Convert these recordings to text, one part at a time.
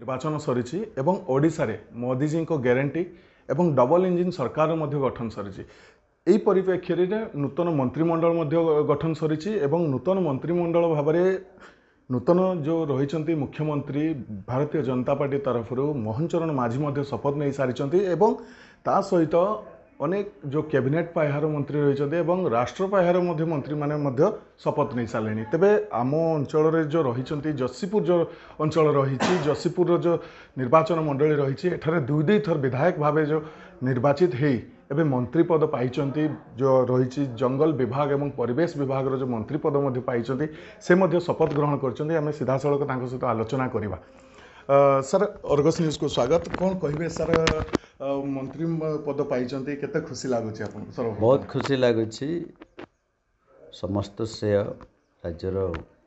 ନିର୍ବାଚନ ସରିଛି ଏବଂ ଓଡ଼ିଶାରେ ମୋଦିଜୀଙ୍କ ଗ୍ୟାରେଣ୍ଟି ଏବଂ ଡବଲ ଇଞ୍ଜିନ୍ ସରକାର ମଧ୍ୟ ଗଠନ ସରିଛି ଏହି ପରିପ୍ରେକ୍ଷୀରେ ନୂତନ ମନ୍ତ୍ରିମଣ୍ଡଳ ମଧ୍ୟ ଗଠନ ସରିଛି ଏବଂ ନୂତନ ମନ୍ତ୍ରିମଣ୍ଡଳ ଭାବରେ ନୂତନ ଯେଉଁ ରହିଛନ୍ତି ମୁଖ୍ୟମନ୍ତ୍ରୀ ଭାରତୀୟ ଜନତା ପାର୍ଟି ତରଫରୁ ମୋହନ ଚରଣ ମାଝୀ ମଧ୍ୟ ଶପଥ ନେଇସାରିଛନ୍ତି ଏବଂ ତା ସହିତ অনেক যে କ୍ୟାବିନେଟ୍ ପାହ୍ୟାର ମନ୍ତ୍ରୀ ରହିଛନ୍ତି ଏବଂ ରାଷ୍ଟ୍ର ପାହ୍ୟାର ମଧ୍ୟ ମନ୍ତ୍ରୀମାନେ ମଧ୍ୟ ଶପଥ ନେଇସାରିଲେଣି ତେବେ ଆମ ଅଞ୍ଚଳରେ ଯେଉଁ ରହିଛନ୍ତି ଯଶୀପୁର ଯେଉଁ ଅଞ୍ଚଳ ରହିଛି ଯଶୀପୁରର ଯେଉଁ ନିର୍ବାଚନ ମଣ୍ଡଳୀ ରହିଛି ଏଠାରେ ଦୁଇ ଦୁଇଥର ବିଧାୟକ ଭାବେ ଯେଉଁ ନିର୍ବାଚିତ ହେଇ ଏବେ ମନ୍ତ୍ରୀ ପଦ ପାଇଛନ୍ତି ଯେଉଁ ରହିଛି ଜଙ୍ଗଲ ବିଭାଗ ଏବଂ ପରିବେଶ ବିଭାଗର ଯେଉଁ ମନ୍ତ୍ରୀ ପଦ ମଧ୍ୟ ପାଇଛନ୍ତି ସେ ମଧ୍ୟ ଶପଥ ଗ୍ରହଣ କରିଛନ୍ତି ଆମେ ସିଧାସଳଖ ତାଙ୍କ ସହିତ ଆଲୋଚନା କରିବା सर न्यूज को स्वागत सर मंत्री पद पाँच खुसी लाग बहुत खुसी लागु समस्तर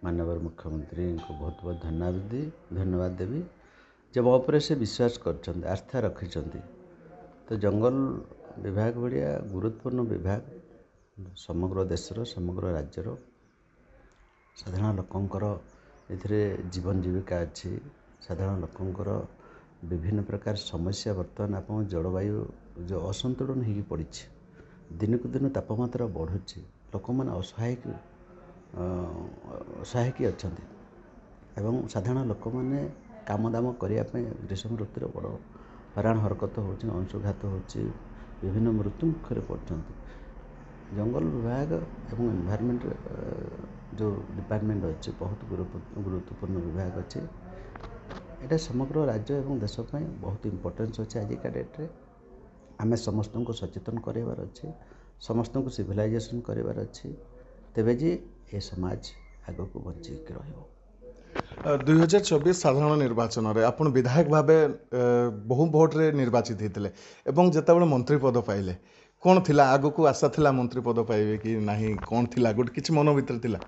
मानव को बहुत बहुत धन्यवाद दि धन्यवाद दे से विश्वास गर्छ आस्था रखिच जंगल विभाग भिडिया गुरुत्वपूर्ण विभाग समग्र देश र समग्र राज्य र साधारण लोकर एउटा जीवन जीविका अहिले ସାଧାରଣ ଲୋକଙ୍କର ବିଭିନ୍ନ ପ୍ରକାର ସମସ୍ୟା ବର୍ତ୍ତମାନ ଆପଣ ଜଳବାୟୁ ଯେଉଁ ଅସନ୍ତୁଳନ ହୋଇକି ପଡ଼ିଛି ଦିନକୁ ଦିନ ତାପମାତ୍ରା ବଢ଼ୁଛି ଲୋକମାନେ ଅସହାୟକ ଅସହାୟକ ଅଛନ୍ତି ଏବଂ ସାଧାରଣ ଲୋକମାନେ କାମଦାମ କରିବା ପାଇଁ ଗ୍ରୀଷ୍ମ ଋତୁରେ ବଡ଼ ହଇରାଣ ହରକତ ହେଉଛି ଅଂଶୁଘାତ ହେଉଛି ବିଭିନ୍ନ ମୃତ୍ୟୁ ମୁଖରେ ପଡ଼ୁଛନ୍ତି জঙ্গল বিভাগ এবং এনভায়রনমেন্ট যে ডিপার্টমেন্ট আছে খুব গুরুত্বপূর্ণ গুরুত্বপূর্ণ বিভাগ আছে এটা সমগ্র রাজ্য এবং দেশৰ বাবে বহুত ইম্পৰটেন্স আছে আজি কাৰ ডেটৰে আমি সমস্তক সচেতন কৰিবৰ আছে সমস্তক সিভিলাইজেশ্বন কৰিবৰ আছে তেবেজি এ সমাজ আগক বচিক ৰয় 2024 সাধাৰণ নিৰ্বাচনৰে আপোন বিধায়কভাৱে বহুত ভোটৰে নিৰ্বাচিত হৈ থিলে আৰু যেতিয়া বলে মন্ত্রী পদ পাইলে କ'ଣ ଥିଲା ଆଗକୁ ଆଶା ଥିଲା ମନ୍ତ୍ରୀ ପଦ ପାଇବେ କି ନାହିଁ କ'ଣ ଥିଲା ଗୋଟେ କିଛି ମନ ଭିତରେ ଥିଲା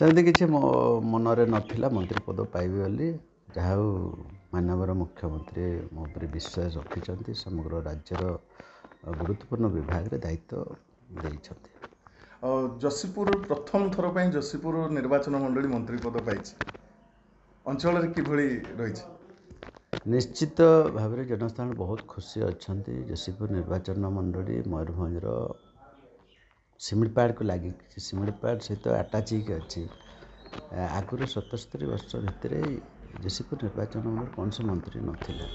ସେମିତି କିଛି ମୋ ମନରେ ନଥିଲା ମନ୍ତ୍ରୀ ପଦ ପାଇବି ବୋଲି ଯାହା ହଉ ମାନ୍ୟବର ମୁଖ୍ୟମନ୍ତ୍ରୀ ମୋ ଉପରେ ବିଶ୍ୱାସ ରଖିଛନ୍ତି ସମଗ୍ର ରାଜ୍ୟର ଗୁରୁତ୍ୱପୂର୍ଣ୍ଣ ବିଭାଗରେ ଦାୟିତ୍ୱ ଦେଇଛନ୍ତି ଯଶୀପୁର ପ୍ରଥମ ଥର ପାଇଁ ଯଶୀପୁର ନିର୍ବାଚନ ମଣ୍ଡଳୀ ମନ୍ତ୍ରୀ ପଦ ପାଇଛି ଅଞ୍ଚଳରେ କିଭଳି ରହିଛି ନିଶ୍ଚିତ ଭାବରେ ଜନସାଧାରଣ ବହୁତ ଖୁସି ଅଛନ୍ତି ଯଶୀପୁର ନିର୍ବାଚନ ମଣ୍ଡଳୀ ମୟୂରଭଞ୍ଜର ଶିମିଳିପାଳକୁ ଲାଗିଛି ଶିମିଳିପାଳ ସହିତ ଆଟାଚ୍ ହେଇକି ଅଛି ଆଗରୁ ସତସ୍ତରୀ ବର୍ଷ ଭିତରେ ଯଶୀପୁର ନିର୍ବାଚନ ମଣ୍ଡଳୀ କୌଣସି ମନ୍ତ୍ରୀ ନଥିଲେ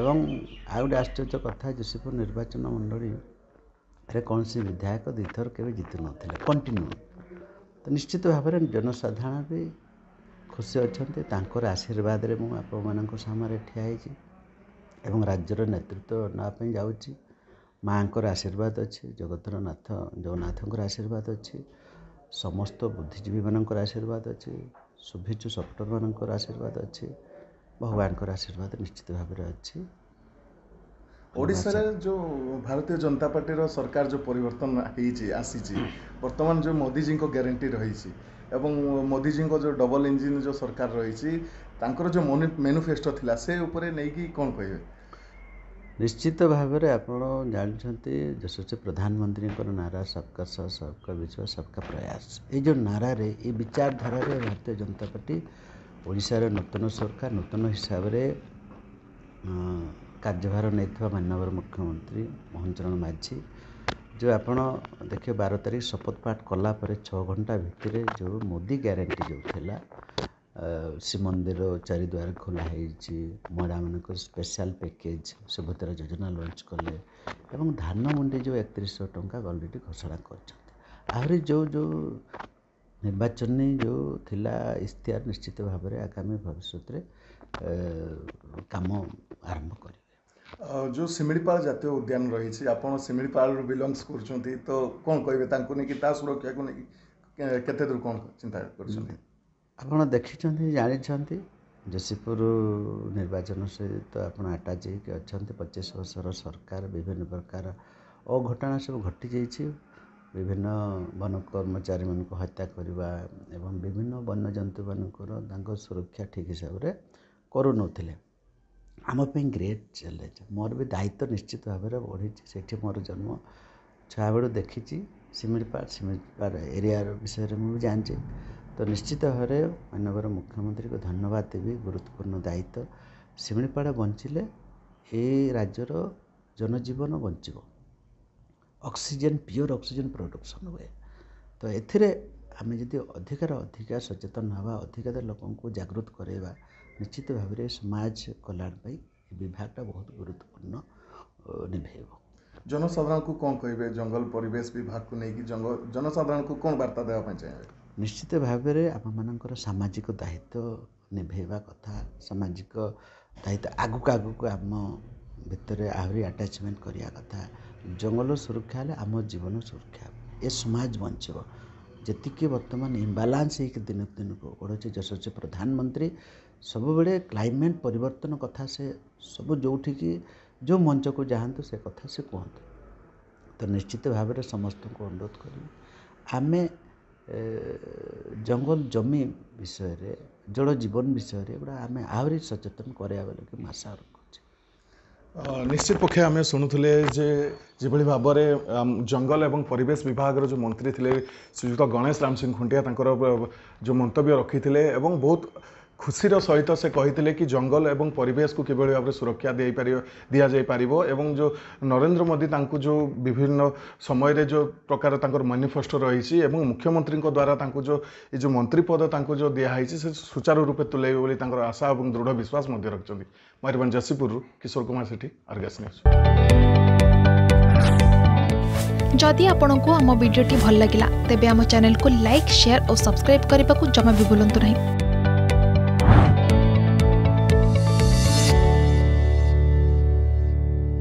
ଏବଂ ଆଉ ଗୋଟେ ଆଶ୍ଚର୍ଯ୍ୟ କଥା ଯଶୀପୁର ନିର୍ବାଚନ ମଣ୍ଡଳୀରେ କୌଣସି ବିଧାୟକ ଦୁଇଥର କେବେ ଜିତୁନଥିଲେ କଣ୍ଟିନ୍ୟୁ ତ ନିଶ୍ଚିତ ଭାବରେ ଜନସାଧାରଣ ବି ଖୁସି ଅଛନ୍ତି ତାଙ୍କର ଆଶୀର୍ବାଦରେ ମୁଁ ଆପଣମାନଙ୍କ ସାମ୍ନାରେ ଠିଆ ହେଇଛି ଏବଂ ରାଜ୍ୟର ନେତୃତ୍ୱ ନେବା ପାଇଁ ଯାଉଛି ମାଆଙ୍କର ଆଶୀର୍ବାଦ ଅଛି ଜଗତର ନାଥ ଜଗନ୍ନାଥଙ୍କର ଆଶୀର୍ବାଦ ଅଛି ସମସ୍ତ ବୁଦ୍ଧିଜୀବୀମାନଙ୍କର ଆଶୀର୍ବାଦ ଅଛି ଶୁଭେଚ୍ଛୁ ସପ୍ଟରମାନଙ୍କର ଆଶୀର୍ବାଦ ଅଛି ଭଗବାନଙ୍କର ଆଶୀର୍ବାଦ ନିଶ୍ଚିତ ଭାବରେ ଅଛି ଓଡ଼ିଶାରେ ଯେଉଁ ଭାରତୀୟ ଜନତା ପାର୍ଟିର ସରକାର ଯେଉଁ ପରିବର୍ତ୍ତନ ହେଇଛି ଆସିଛି ବର୍ତ୍ତମାନ ଯେଉଁ ମୋଦିଜୀଙ୍କ ଗ୍ୟାରେଣ୍ଟି ରହିଛି ଏବଂ ମୋଦିଜୀଙ୍କ ଯେଉଁ ଡବଲ ଇଞ୍ଜିନ୍ ଯେଉଁ ସରକାର ରହିଛି ତାଙ୍କର ଯେଉଁ ମେନିଫେଷ୍ଟୋ ଥିଲା ସେ ଉପରେ ନେଇକି କ'ଣ କହିବେ ନିଶ୍ଚିତ ଭାବରେ ଆପଣ ଜାଣିଛନ୍ତି ଯଶସ୍ୱୀ ପ୍ରଧାନମନ୍ତ୍ରୀଙ୍କର ନାରା ସବକା ସହ ସବକା ବିଶ୍ୱାସ ସବକା ପ୍ରୟାସ ଏଇ ଯେଉଁ ନାରାରେ ଏ ବିଚାରଧାରାରେ ଭାରତୀୟ ଜନତା ପାର୍ଟି ଓଡ଼ିଶାର ନୂତନ ସରକାର ନୂତନ ହିସାବରେ କାର୍ଯ୍ୟଭାର ନେଇଥିବା ମାନ୍ୟବର ମୁଖ୍ୟମନ୍ତ୍ରୀ ମୋହନ ଚରଣ ମାଝୀ ଯେଉଁ ଆପଣ ଦେଖିବେ ବାର ତାରିଖ ଶପଥ ପାଠ କଲା ପରେ ଛଅ ଘଣ୍ଟା ଭିତରେ ଯେଉଁ ମୋଦି ଗ୍ୟାରେଣ୍ଟି ଯେଉଁ ଥିଲା ଶ୍ରୀମନ୍ଦିର ଚାରିଦ୍ୱାର ଖୋଲା ହେଇଛି ମହିଳାମାନଙ୍କ ସ୍ପେଶାଲ୍ ପ୍ୟାକେଜ୍ ସୁଭଦ୍ରା ଯୋଜନା ଲଞ୍ଚ କଲେ ଏବଂ ଧାନ ଯେଉଁ ଏକତିରିଶଶହ ଟଙ୍କା ଅଲରେଡ଼ି ଘୋଷଣା କରିଛନ୍ତି ଆହୁରି ଯେଉଁ ଯେଉଁ ନିର୍ବାଚନୀ ଯେଉଁ ଥିଲା ଇସ୍ତିହାର ନିଶ୍ଚିତ ଭାବରେ ଆଗାମୀ ଭବିଷ୍ୟତରେ କାମ ଆରମ୍ଭ କରିବ ଯେଉଁ ଶିମିଳିପାଳ ଜାତୀୟ ଉଦ୍ୟାନ ରହିଛି ଆପଣ ଶିମିଳିପାଳରୁ ବିଲଙ୍ଗସ୍ କରୁଛନ୍ତି ତ କ'ଣ କହିବେ ତାଙ୍କୁ ନେଇକି ତା ସୁରକ୍ଷାକୁ ନେଇକି କେତେ ଦୂର କ'ଣ ଚିନ୍ତା କରୁଛନ୍ତି ଆପଣ ଦେଖିଛନ୍ତି ଜାଣିଛନ୍ତି ଯୋଶୀପୁର ନିର୍ବାଚନ ସହିତ ଆପଣ ଆଟାଚ୍ ହେଇକି ଅଛନ୍ତି ପଚିଶ ବର୍ଷର ସରକାର ବିଭିନ୍ନ ପ୍ରକାର ଅଘଟଣା ସବୁ ଘଟିଯାଇଛି ବିଭିନ୍ନ ବନ କର୍ମଚାରୀମାନଙ୍କୁ ହତ୍ୟା କରିବା ଏବଂ ବିଭିନ୍ନ ବନ୍ୟଜନ୍ତୁମାନଙ୍କର ତାଙ୍କ ସୁରକ୍ଷା ଠିକ୍ ହିସାବରେ କରୁନଥିଲେ ଆମ ପାଇଁ ଗ୍ରେଟ୍ ଚ୍ୟାଲେଞ୍ଜ ମୋର ବି ଦାୟିତ୍ୱ ନିଶ୍ଚିତ ଭାବରେ ବଢ଼ିଛି ସେଇଠି ମୋର ଜନ୍ମ ଛୁଆବେଳୁ ଦେଖିଛି ସିମିରିପାଳ ସିମିରିପାଳ ଏରିଆର ବିଷୟରେ ମୁଁ ବି ଜାଣିଛି ତ ନିଶ୍ଚିତ ଭାବରେ ମାନ୍ୟବର ମୁଖ୍ୟମନ୍ତ୍ରୀଙ୍କୁ ଧନ୍ୟବାଦ ଦେବି ଗୁରୁତ୍ୱପୂର୍ଣ୍ଣ ଦାୟିତ୍ୱ ଶିମିଳିପାଳ ବଞ୍ଚିଲେ ଏଇ ରାଜ୍ୟର ଜନଜୀବନ ବଞ୍ଚିବ ଅକ୍ସିଜେନ୍ ପିଓର ଅକ୍ସିଜେନ୍ ପ୍ରଡ଼କ୍ସନ୍ ହୁଏ ତ ଏଥିରେ ଆମେ ଯଦି ଅଧିକାର ଅଧିକା ସଚେତନ ହେବା ଅଧିକାର ଲୋକଙ୍କୁ ଜାଗୃତ କରାଇବା निश्चित भावी समाज कल्याण विभाग विभाग बहुत गुरुत्वपूर्ण निभेब जनसाधारण को निभे जनसा जंगल परिवेश विभाग को विभागको जनसाधारण को वार्ता देवै चाहिँ निश्चित भावना आम म सामाजिक दायित्व निभ्या कथा सामाजिक दायित्व आगको आगको आम भटाचमेन्ट गरेको जङ्गल सुरक्षा हो आम जीवन सुरक्षा ए सम बन्छब्यतिकि बर्तमान इम्बालान्स दिन दिन को गशो चाहिँ प्रधानमन्त्री সব বড়ে ক্লাইমেট পৰিৱৰ্তন কথা সে সব জৌঠী কি জৌ মঞ্চকো জাহন্ত সে কথা সে কোৱন্ত ত নিশ্চিতভাৱে সমস্তক অনুৰোধ কৰিম আমি জঙ্গল জমি বিষয়ৰে জীৱন বিষয়ৰে আমি আৰু সচেতন কৰাবলৈ মাছাৰ অ নিশ্চয় পক্ষে আমি শুনুতলে যে যে বুলি ভাবেৰে জঙ্গল আৰু পৰিবেশ বিভাগৰ যো মন্ত্রী থিলে সুজিত গণেশ ৰাম সিং খুটিয়া তাৰ ওপৰ যো মন্তব্য ৰাখি থিলে আৰু বহুত ଖୁସିର ସହିତ ସେ କହିଥିଲେ କି ଜଙ୍ଗଲ ଏବଂ ପରିବେଶକୁ କିଭଳି ଭାବରେ ସୁରକ୍ଷା ଦେଇପାରିବ ଦିଆଯାଇପାରିବ ଏବଂ ଯେଉଁ ନରେନ୍ଦ୍ର ମୋଦି ତାଙ୍କୁ ଯେଉଁ ବିଭିନ୍ନ ସମୟରେ ଯେଉଁ ପ୍ରକାର ତାଙ୍କର ମ୍ୟାନିଫେଷ୍ଟୋ ରହିଛି ଏବଂ ମୁଖ୍ୟମନ୍ତ୍ରୀଙ୍କ ଦ୍ୱାରା ତାଙ୍କୁ ଯେଉଁ ଏ ଯେଉଁ ମନ୍ତ୍ରୀ ପଦ ତାଙ୍କୁ ଯେଉଁ ଦିଆହେଇଛି ସେ ସୁଚାରୁ ରୂପେ ତୁଲାଇବେ ବୋଲି ତାଙ୍କର ଆଶା ଏବଂ ଦୃଢ଼ ବିଶ୍ୱାସ ମଧ୍ୟ ରଖିଛନ୍ତି ମୟୂରଭଞ୍ଜ ଯଶୀପୁରରୁ କିଶୋର କୁମାର ସେଠୀ ଆର୍ଗାସ୍ ନ୍ୟୁଜ୍ ଯଦି ଆପଣଙ୍କୁ ଆମ ଭିଡ଼ିଓଟି ଭଲ ଲାଗିଲା ତେବେ ଆମ ଚ୍ୟାନେଲକୁ ଲାଇକ୍ ସେୟାର ଓ ସବସ୍କ୍ରାଇବ୍ କରିବାକୁ ଜମା ବି ଭୁଲନ୍ତୁ ନାହିଁ